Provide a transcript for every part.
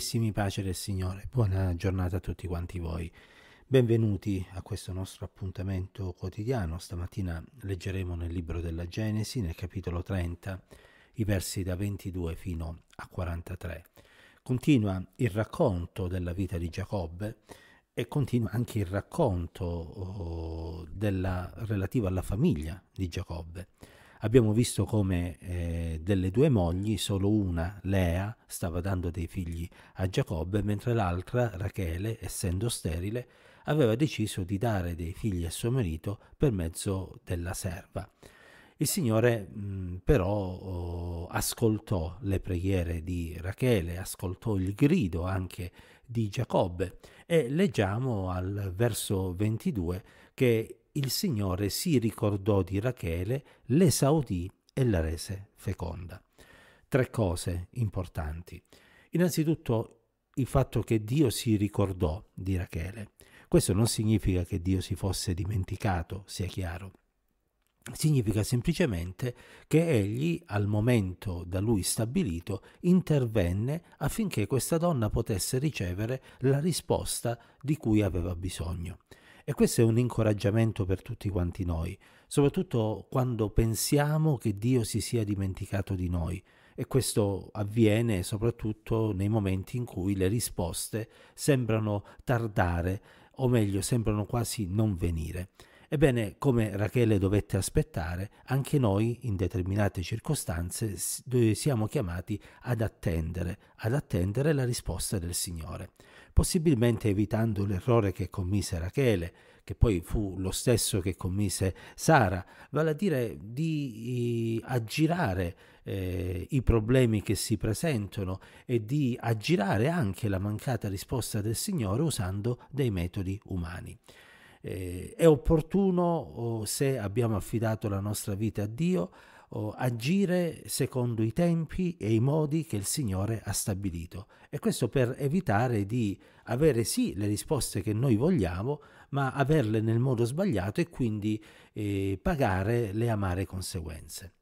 carissimi, pace del Signore, buona giornata a tutti quanti voi. Benvenuti a questo nostro appuntamento quotidiano. Stamattina leggeremo nel libro della Genesi, nel capitolo 30, i versi da 22 fino a 43. Continua il racconto della vita di Giacobbe e continua anche il racconto oh, della, relativo alla famiglia di Giacobbe. Abbiamo visto come eh, delle due mogli solo una, Lea, stava dando dei figli a Giacobbe, mentre l'altra, Rachele, essendo sterile, aveva deciso di dare dei figli a suo marito per mezzo della serva. Il Signore mh, mm, però oh, ascoltò le preghiere di Rachele, ascoltò il grido anche di Giacobbe e leggiamo al verso 22 che il Signore si ricordò di Rachele, l'esaudì e la rese feconda. Tre cose importanti. Innanzitutto il fatto che Dio si ricordò di Rachele. Questo non significa che Dio si fosse dimenticato, sia chiaro. Significa semplicemente che egli, al momento da lui stabilito, intervenne affinché questa donna potesse ricevere la risposta di cui aveva bisogno. E questo è un incoraggiamento per tutti quanti noi, soprattutto quando pensiamo che Dio si sia dimenticato di noi. E questo avviene soprattutto nei momenti in cui le risposte sembrano tardare, o meglio, sembrano quasi non venire. Ebbene, come Rachele dovette aspettare, anche noi in determinate circostanze siamo chiamati ad attendere, ad attendere la risposta del Signore, possibilmente evitando l'errore che commise Rachele, che poi fu lo stesso che commise Sara, vale a dire di aggirare eh, i problemi che si presentano e di aggirare anche la mancata risposta del Signore usando dei metodi umani. Eh, è opportuno, oh, se abbiamo affidato la nostra vita a Dio, oh, agire secondo i tempi e i modi che il Signore ha stabilito. E questo per evitare di avere sì le risposte che noi vogliamo, ma averle nel modo sbagliato e quindi eh, pagare le amare conseguenze.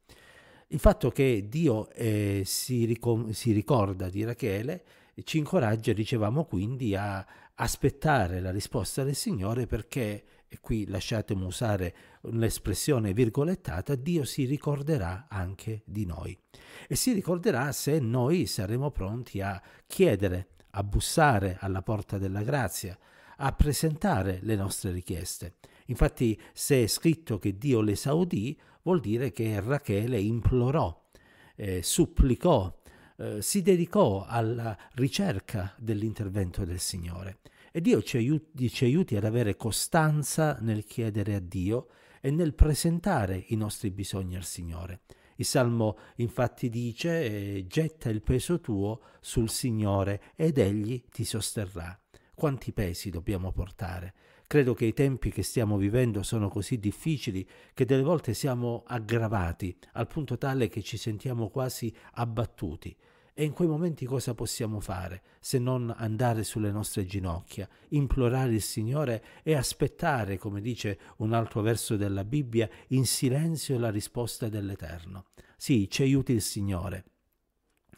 Il fatto che Dio eh, si, ricom- si ricorda di Rachele ci incoraggia, dicevamo quindi, a aspettare la risposta del Signore perché, e qui lasciatemi usare l'espressione virgolettata, Dio si ricorderà anche di noi. E si ricorderà se noi saremo pronti a chiedere, a bussare alla porta della grazia, a presentare le nostre richieste. Infatti, se è scritto che Dio le saudì, vuol dire che Rachele implorò, eh, supplicò eh, si dedicò alla ricerca dell'intervento del Signore. E Dio ci aiuti, ci aiuti ad avere costanza nel chiedere a Dio e nel presentare i nostri bisogni al Signore. Il Salmo infatti dice getta il peso tuo sul Signore ed Egli ti sosterrà. Quanti pesi dobbiamo portare? Credo che i tempi che stiamo vivendo sono così difficili che delle volte siamo aggravati al punto tale che ci sentiamo quasi abbattuti. E in quei momenti cosa possiamo fare se non andare sulle nostre ginocchia, implorare il Signore e aspettare, come dice un altro verso della Bibbia, in silenzio la risposta dell'Eterno? Sì, ci aiuti il Signore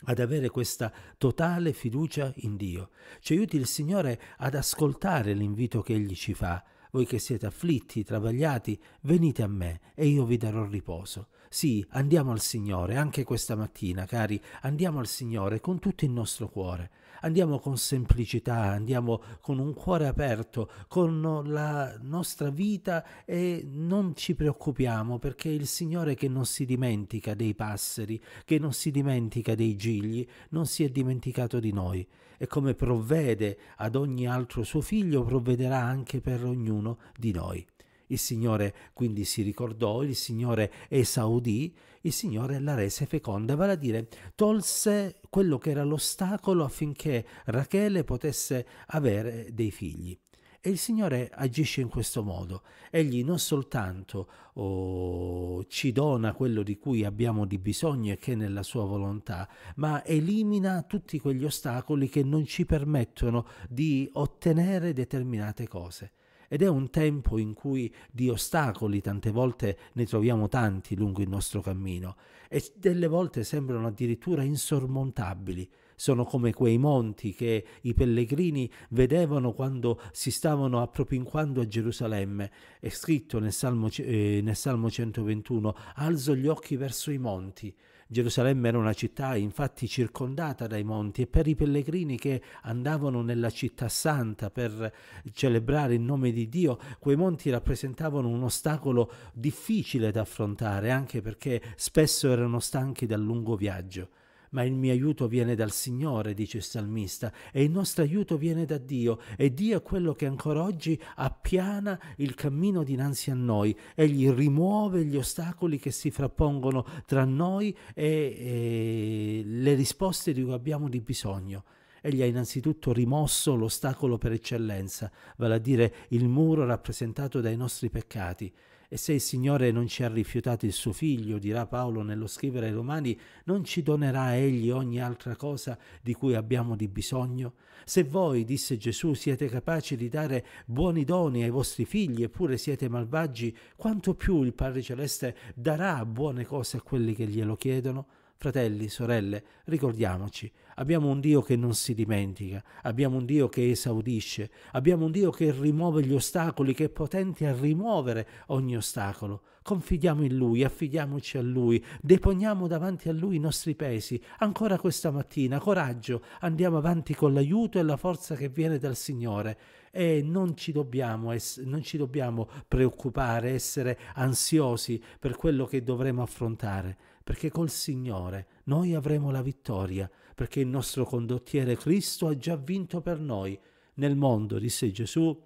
ad avere questa totale fiducia in Dio. Ci aiuti il Signore ad ascoltare l'invito che Egli ci fa. Voi che siete afflitti, travagliati, venite a me e io vi darò riposo. Sì, andiamo al Signore anche questa mattina, cari, andiamo al Signore con tutto il nostro cuore andiamo con semplicità, andiamo con un cuore aperto, con la nostra vita e non ci preoccupiamo perché il Signore che non si dimentica dei passeri, che non si dimentica dei gigli, non si è dimenticato di noi e come provvede ad ogni altro suo figlio, provvederà anche per ognuno di noi. Il Signore quindi si ricordò, il Signore esaudì, il Signore la rese feconda, vale a dire tolse quello che era l'ostacolo affinché Rachele potesse avere dei figli. E il Signore agisce in questo modo. Egli non soltanto oh, ci dona quello di cui abbiamo di bisogno e che è nella sua volontà, ma elimina tutti quegli ostacoli che non ci permettono di ottenere determinate cose ed è un tempo in cui di ostacoli tante volte ne troviamo tanti lungo il nostro cammino e delle volte sembrano addirittura insormontabili. Sono come quei monti che i pellegrini vedevano quando si stavano appropinquando a Gerusalemme. È scritto nel Salmo, eh, nel Salmo 121, alzo gli occhi verso i monti, Gerusalemme era una città infatti circondata dai monti e per i pellegrini che andavano nella città santa per celebrare il nome di Dio, quei monti rappresentavano un ostacolo difficile da affrontare anche perché spesso erano stanchi dal lungo viaggio. Ma il mio aiuto viene dal Signore, dice il salmista, e il nostro aiuto viene da Dio, e Dio è quello che ancora oggi appiana il cammino dinanzi a noi, egli rimuove gli ostacoli che si frappongono tra noi e, e le risposte di cui abbiamo di bisogno. Egli ha innanzitutto rimosso l'ostacolo per eccellenza, vale a dire il muro rappresentato dai nostri peccati, e se il Signore non ci ha rifiutato il suo figlio, dirà Paolo nello scrivere ai Romani, non ci donerà egli ogni altra cosa di cui abbiamo di bisogno? Se voi, disse Gesù, siete capaci di dare buoni doni ai vostri figli eppure siete malvagi, quanto più il Padre Celeste darà buone cose a quelli che glielo chiedono? Fratelli, sorelle, ricordiamoci, abbiamo un Dio che non si dimentica, abbiamo un Dio che esaudisce, abbiamo un Dio che rimuove gli ostacoli, che è potente a rimuovere ogni ostacolo. Confidiamo in Lui, affidiamoci a Lui, deponiamo davanti a Lui i nostri pesi. Ancora questa mattina, coraggio, andiamo avanti con l'aiuto e la forza che viene dal Signore e non ci, dobbiamo, non ci dobbiamo preoccupare, essere ansiosi per quello che dovremo affrontare perché col Signore noi avremo la vittoria, perché il nostro condottiere Cristo ha già vinto per noi. Nel mondo, disse Gesù,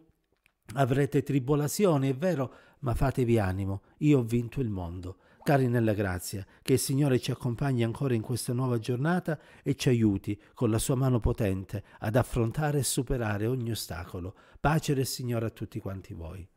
avrete tribolazioni, è vero, ma fatevi animo, io ho vinto il mondo. Cari nella grazia, che il Signore ci accompagni ancora in questa nuova giornata e ci aiuti con la sua mano potente ad affrontare e superare ogni ostacolo. Pace del Signore a tutti quanti voi.